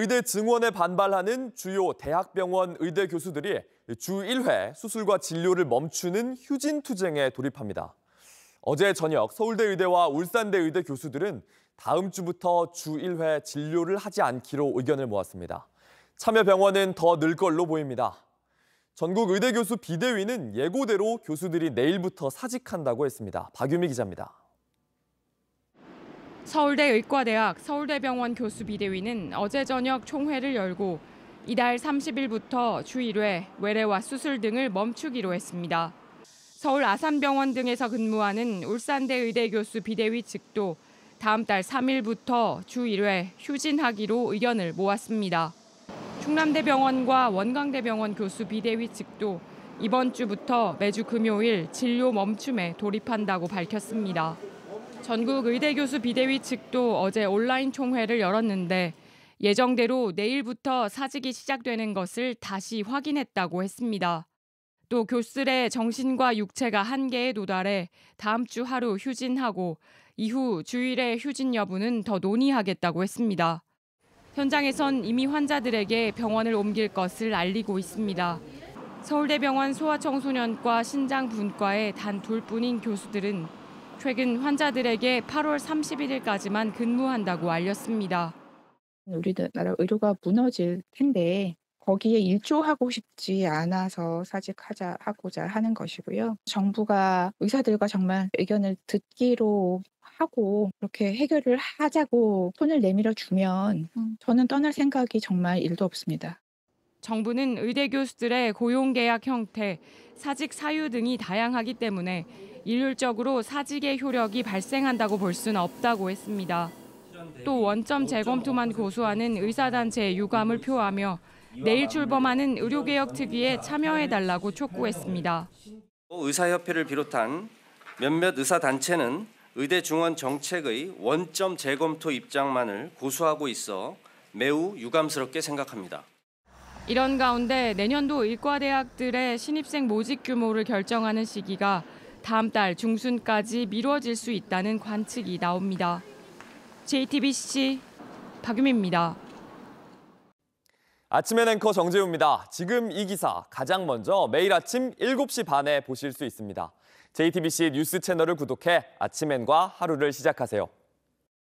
의대 증원에 반발하는 주요 대학병원 의대 교수들이 주 1회 수술과 진료를 멈추는 휴진 투쟁에 돌입합니다. 어제 저녁 서울대 의대와 울산대 의대 교수들은 다음 주부터 주 1회 진료를 하지 않기로 의견을 모았습니다. 참여 병원은 더 늘 걸로 보입니다. 전국 의대 교수 비대위는 예고대로 교수들이 내일부터 사직한다고 했습니다. 박유미 기자입니다. 서울대 의과대학 서울대병원 교수 비대위는 어제 저녁 총회를 열고 이달 30일부터 주 1회 외래와 수술 등을 멈추기로 했습니다. 서울 아산병원 등에서 근무하는 울산대 의대 교수 비대위 측도 다음 달 3일부터 주 1회 휴진하기로 의견을 모았습니다. 충남대병원과 원광대병원 교수 비대위 측도 이번 주부터 매주 금요일 진료 멈춤에 돌입한다고 밝혔습니다. 전국 의대 교수 비대위 측도 어제 온라인 총회를 열었는데 예정대로 내일부터 사직이 시작되는 것을 다시 확인했다고 했습니다. 또 교수들의 정신과 육체가 한계에 도달해 다음 주 하루 휴진하고 이후 주일의 휴진 여부는 더 논의하겠다고 했습니다. 현장에선 이미 환자들에게 병원을 옮길 것을 알리고 있습니다. 서울대병원 소아청소년과 신장분과의 단 둘뿐인 교수들은 최근 환자들에게 8월 31일까지만 근무한다고 알렸습니다. 우리나라 의료가 무너질 텐데 거기에 일조하고 싶지 않아서 사직하자 하고자 하는 것이고요. 정부가 의사들과 정말 의견을 듣기로 하고 이렇게 해결을 하자고 손을 내밀어 주면 음. 저는 떠날 생각이 정말 일도 없습니다. 정부는 의대 교수들의 고용 계약 형태, 사직 사유 등이 다양하기 때문에 일률적으로 사직의 효력이 발생한다고 볼 수는 없다고 했습니다. 또 원점 재검토만 고수하는 의사단체의 유감을 표하며 내일 출범하는 의료개혁 특위에 참여해달라고 촉구했습니다. 의사협회를 비롯한 몇몇 의사단체는 의대 중원 정책의 원점 재검토 입장만을 고수하고 있어 매우 유감스럽게 생각합니다. 이런 가운데 내년도 의과대학들의 신입생 모집 규모를 결정하는 시기가 다음 달 중순까지 미뤄질 수 있다는 관측이 나옵니다. JTBC 박유미입니다. 아침엔 앵커 정재우입니다. 지금 이 기사 가장 먼저 매일 아침 7시 반에 보실 수 있습니다. JTBC 뉴스 채널을 구독해 아침엔과 하루를 시작하세요.